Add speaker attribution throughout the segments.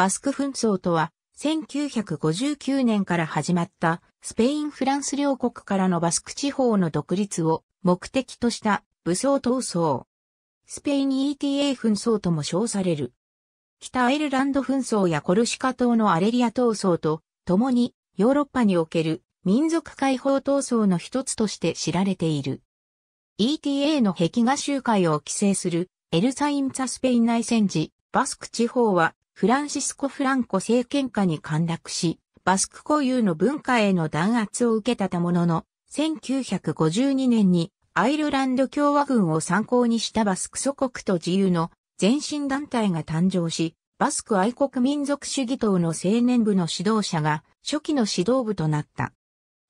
Speaker 1: バスク紛争とは、1959年から始まったスペイン・フランス両国からのバスク地方の独立を目的とした武装闘争。スペイン ETA 紛争とも称される。北アイルランド紛争やコルシカ島のアレリア闘争と共にヨーロッパにおける民族解放闘争の一つとして知られている。ETA の壁画集会を規制するエルサイン・ザ・スペイン内戦時、バスク地方はフランシスコ・フランコ政権下に陥落し、バスク固有の文化への弾圧を受けたたものの、1952年にアイルランド共和軍を参考にしたバスク祖国と自由の前進団体が誕生し、バスク愛国民族主義党の青年部の指導者が初期の指導部となった。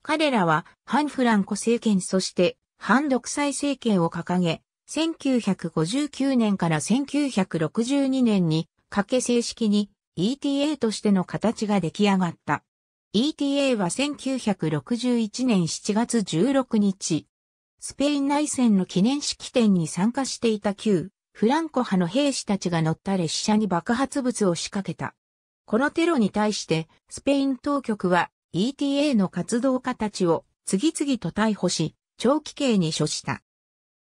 Speaker 1: 彼らは反フランコ政権そして反独裁政権を掲げ、1959年から1962年にかけ正式に ETA としての形が出来上がった。ETA は1961年7月16日、スペイン内戦の記念式典に参加していた旧フランコ派の兵士たちが乗った列車に爆発物を仕掛けた。このテロに対してスペイン当局は ETA の活動家たちを次々と逮捕し、長期刑に処した。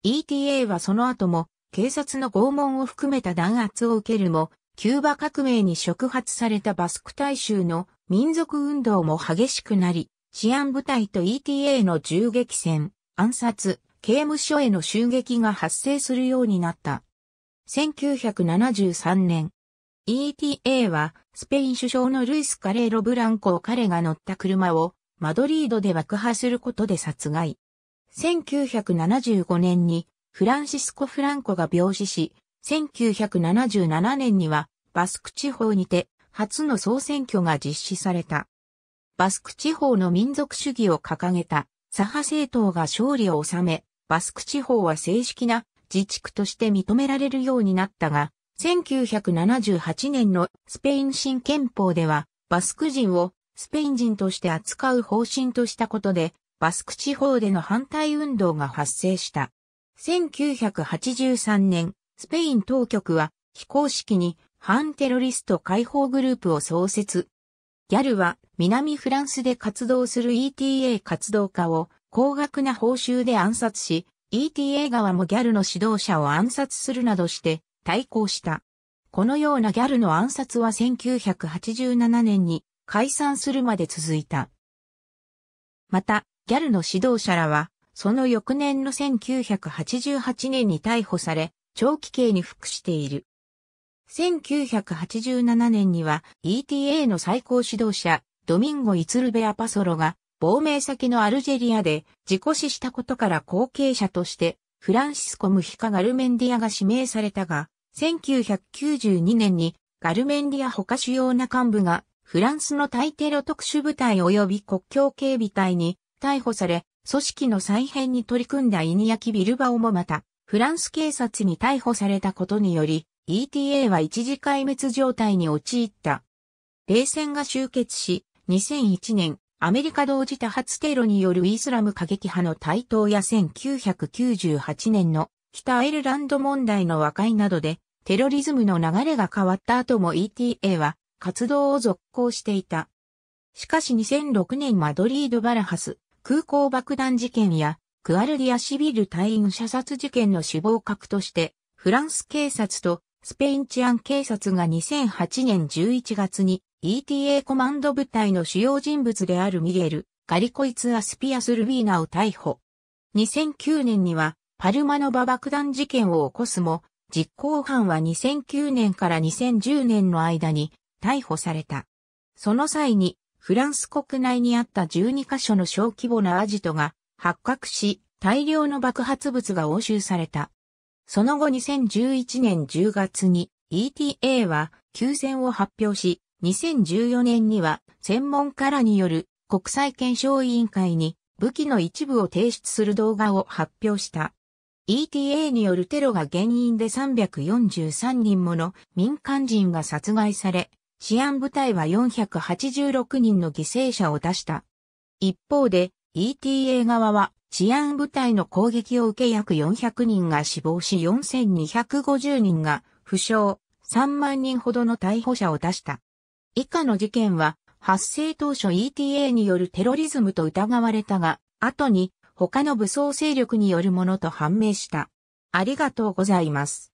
Speaker 1: ETA はその後も警察の拷問を含めた弾圧を受けるも、キューバ革命に触発されたバスク大衆の民族運動も激しくなり、治安部隊と ETA の銃撃戦、暗殺、刑務所への襲撃が発生するようになった。1973年、ETA はスペイン首相のルイス・カレーロ・ブランコを彼が乗った車をマドリードで爆破することで殺害。1975年にフランシスコ・フランコが病死し、1977年にはバスク地方にて初の総選挙が実施された。バスク地方の民族主義を掲げた左派政党が勝利を収め、バスク地方は正式な自治区として認められるようになったが、1978年のスペイン新憲法では、バスク人をスペイン人として扱う方針としたことで、バスク地方での反対運動が発生した。1983年、スペイン当局は非公式に反テロリスト解放グループを創設。ギャルは南フランスで活動する ETA 活動家を高額な報酬で暗殺し、ETA 側もギャルの指導者を暗殺するなどして対抗した。このようなギャルの暗殺は1987年に解散するまで続いた。また、ギャルの指導者らは、その翌年の1988年に逮捕され、長期刑に服している。1987年には ETA の最高指導者、ドミンゴ・イツルベ・アパソロが、亡命先のアルジェリアで事故死したことから後継者として、フランシスコ・ムヒカ・ガルメンディアが指名されたが、1992年にガルメンディア他主要な幹部がフランスの対テロ特殊部隊及び国境警備隊に逮捕され、組織の再編に取り組んだイニヤキ・ビルバオもまた、フランス警察に逮捕されたことにより、ETA は一時壊滅状態に陥った。冷戦が終結し、2001年、アメリカ同時多発テロによるイスラム過激派の台頭や1998年の北アイルランド問題の和解などでテロリズムの流れが変わった後も ETA は活動を続行していた。しかし2006年マドリード・バラハス空港爆弾事件やクアルディアシビル隊員射殺事件の死亡格として、フランス警察とスペイン治安警察が2008年11月に ETA コマンド部隊の主要人物であるミゲル、ガリコイツ・アスピアス・ルビーナを逮捕。2009年にはパルマノバ爆弾事件を起こすも、実行犯は2009年から2010年の間に逮捕された。その際にフランス国内にあった12カ所の小規模なアジトが発覚し、大量の爆発物が押収された。その後2011年10月に ETA は休戦を発表し、2014年には専門家らによる国際検証委員会に武器の一部を提出する動画を発表した。ETA によるテロが原因で343人もの民間人が殺害され、治安部隊は486人の犠牲者を出した。一方で、ETA 側は治安部隊の攻撃を受け約400人が死亡し4250人が負傷、3万人ほどの逮捕者を出した。以下の事件は発生当初 ETA によるテロリズムと疑われたが、後に他の武装勢力によるものと判明した。ありがとうございます。